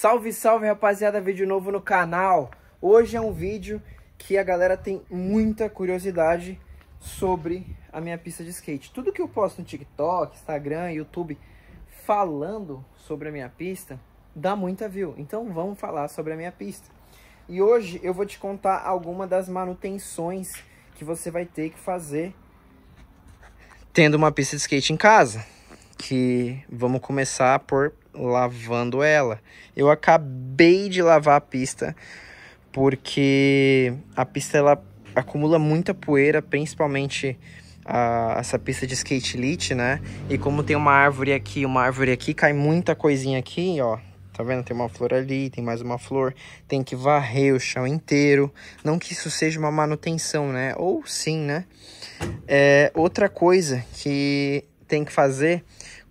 Salve, salve rapaziada, vídeo novo no canal. Hoje é um vídeo que a galera tem muita curiosidade sobre a minha pista de skate. Tudo que eu posto no TikTok, Instagram, YouTube, falando sobre a minha pista, dá muita view. Então vamos falar sobre a minha pista. E hoje eu vou te contar alguma das manutenções que você vai ter que fazer tendo uma pista de skate em casa. Que vamos começar por lavando ela. Eu acabei de lavar a pista porque a pista ela acumula muita poeira, principalmente a, essa pista de skate elite, né? E como tem uma árvore aqui, uma árvore aqui, cai muita coisinha aqui, ó. Tá vendo? Tem uma flor ali, tem mais uma flor. Tem que varrer o chão inteiro. Não que isso seja uma manutenção, né? Ou sim, né? É, outra coisa que tem que fazer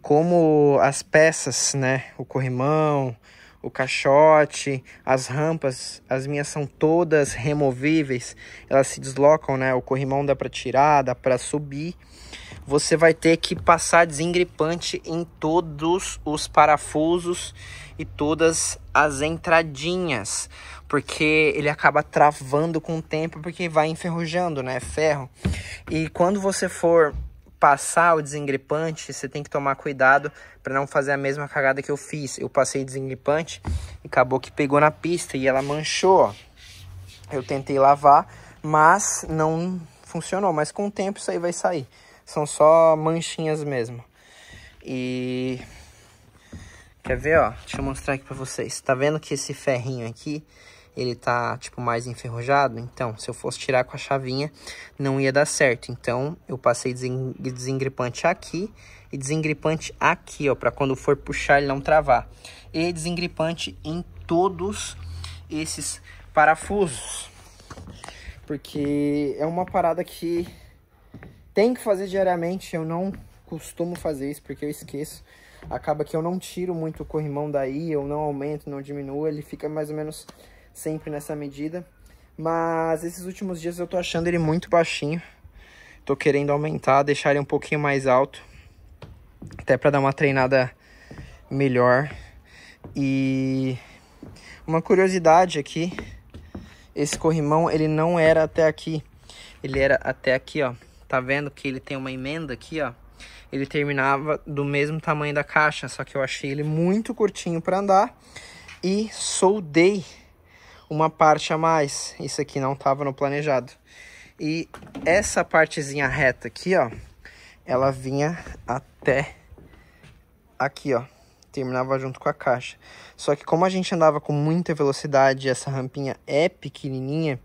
como as peças, né? O corrimão, o caixote, as rampas, as minhas são todas removíveis, elas se deslocam, né? O corrimão dá para tirar, dá para subir. Você vai ter que passar desengripante em todos os parafusos e todas as entradinhas, porque ele acaba travando com o tempo porque vai enferrujando, né? Ferro. E quando você for passar o desengripante, você tem que tomar cuidado para não fazer a mesma cagada que eu fiz. Eu passei desengripante e acabou que pegou na pista e ela manchou. Eu tentei lavar, mas não funcionou. Mas com o tempo isso aí vai sair. São só manchinhas mesmo. E quer ver, ó? Deixa eu mostrar aqui para vocês. Tá vendo que esse ferrinho aqui ele tá tipo mais enferrujado, então se eu fosse tirar com a chavinha não ia dar certo. Então eu passei desengripante aqui e desengripante aqui, ó, para quando for puxar ele não travar. E desengripante em todos esses parafusos. Porque é uma parada que tem que fazer diariamente, eu não costumo fazer isso porque eu esqueço. Acaba que eu não tiro muito o corrimão daí, eu não aumento, não diminuo, ele fica mais ou menos sempre nessa medida. Mas esses últimos dias eu tô achando ele muito baixinho. Tô querendo aumentar, deixar ele um pouquinho mais alto. Até para dar uma treinada melhor. E uma curiosidade aqui, esse corrimão ele não era até aqui. Ele era até aqui, ó. Tá vendo que ele tem uma emenda aqui, ó. Ele terminava do mesmo tamanho da caixa, só que eu achei ele muito curtinho para andar e soldei uma parte a mais. Isso aqui não estava no planejado. E essa partezinha reta aqui, ó, ela vinha até aqui, ó. Terminava junto com a caixa. Só que como a gente andava com muita velocidade, essa rampinha é pequenininha,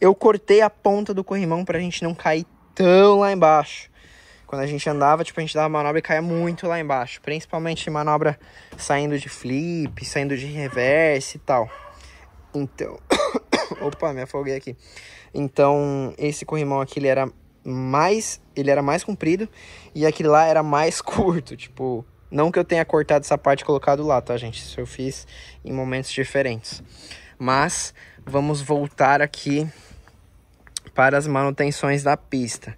eu cortei a ponta do corrimão para a gente não cair tão lá embaixo. Quando a gente andava, tipo, a gente dava manobra e caía muito lá embaixo. Principalmente manobra saindo de flip, saindo de reverse e tal. Então, opa, me afoguei aqui. Então, esse corrimão aqui ele era mais, ele era mais comprido e aquele lá era mais curto, tipo, não que eu tenha cortado essa parte e colocado lá, tá, gente? Isso eu fiz em momentos diferentes. Mas vamos voltar aqui para as manutenções da pista.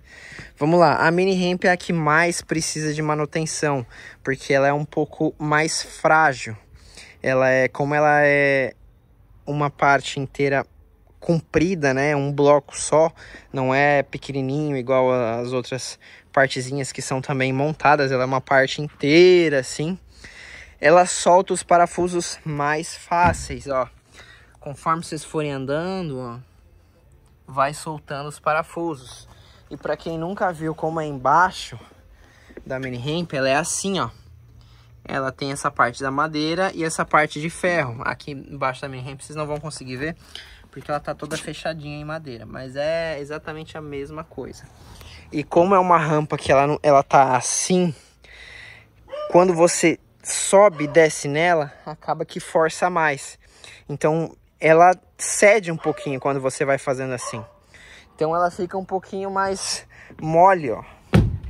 Vamos lá, a mini ramp é a que mais precisa de manutenção, porque ela é um pouco mais frágil. Ela é como ela é uma parte inteira comprida, né? Um bloco só, não é pequenininho igual as outras partezinhas que são também montadas, ela é uma parte inteira assim. Ela solta os parafusos mais fáceis, ó. Conforme vocês forem andando, ó, vai soltando os parafusos. E para quem nunca viu como é embaixo da mini ramp, ela é assim, ó ela tem essa parte da madeira e essa parte de ferro. Aqui embaixo da minha rampa vocês não vão conseguir ver, porque ela tá toda fechadinha em madeira, mas é exatamente a mesma coisa. E como é uma rampa que ela, ela tá assim, quando você sobe e desce nela, acaba que força mais. Então ela cede um pouquinho quando você vai fazendo assim. Então ela fica um pouquinho mais mole, ó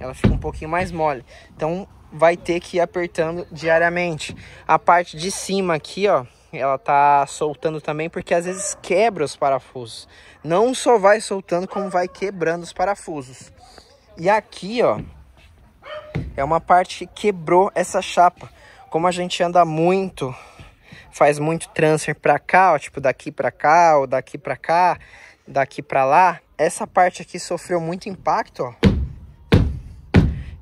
ela fica um pouquinho mais mole. Então vai ter que ir apertando diariamente. A parte de cima aqui, ó, ela tá soltando também porque às vezes quebra os parafusos. Não só vai soltando como vai quebrando os parafusos. E aqui, ó, é uma parte que quebrou essa chapa. Como a gente anda muito, faz muito transfer para cá, ó, tipo daqui para cá, ou daqui para cá, daqui para lá, essa parte aqui sofreu muito impacto, ó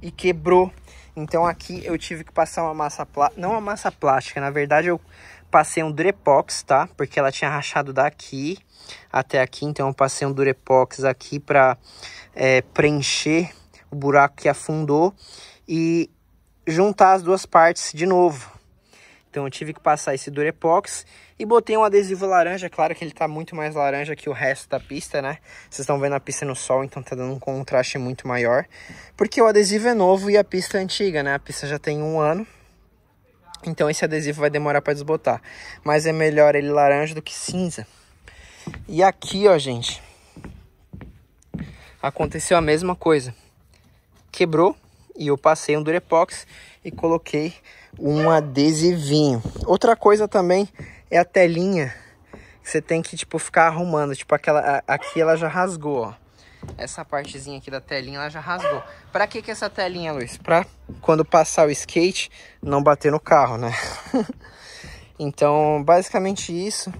e quebrou. Então aqui eu tive que passar uma massa plástica, não uma massa plástica, na verdade eu passei um durepox, tá? Porque ela tinha rachado daqui até aqui, então eu passei um durepox aqui para é, preencher o buraco que afundou e juntar as duas partes de novo, então eu tive que passar esse Durepox e botei um adesivo laranja, claro que ele tá muito mais laranja que o resto da pista, né? Vocês estão vendo a pista no sol, então tá dando um contraste muito maior. Porque o adesivo é novo e a pista é antiga, né? A pista já tem um ano. Então esse adesivo vai demorar para desbotar. Mas é melhor ele laranja do que cinza. E aqui, ó, gente. Aconteceu a mesma coisa. Quebrou e eu passei um Durepox e coloquei um adesivinho. Outra coisa também é a telinha. Você tem que tipo ficar arrumando, tipo aquela aqui ela já rasgou, ó. Essa partezinha aqui da telinha ela já rasgou. Para que que essa telinha, Luiz? Para quando passar o skate não bater no carro, né? então, basicamente isso.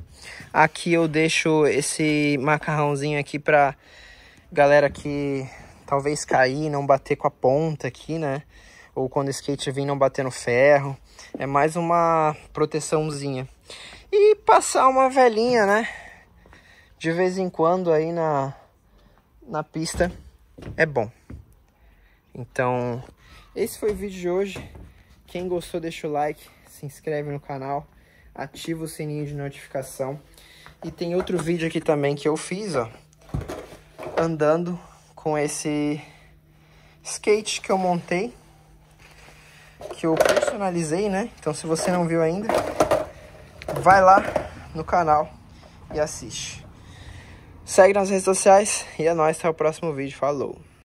Aqui eu deixo esse macarrãozinho aqui para galera que talvez cair, não bater com a ponta aqui, né? ou quando o skate vem não batendo ferro. É mais uma proteçãozinha. E passar uma velhinha, né? De vez em quando aí na, na pista é bom. Então, esse foi o vídeo de hoje. Quem gostou, deixa o like, se inscreve no canal, ativa o sininho de notificação. E tem outro vídeo aqui também que eu fiz, ó. Andando com esse skate que eu montei que eu personalizei, né? Então se você não viu ainda, vai lá no canal e assiste. Segue nas redes sociais e é nóis, até o próximo vídeo. Falou!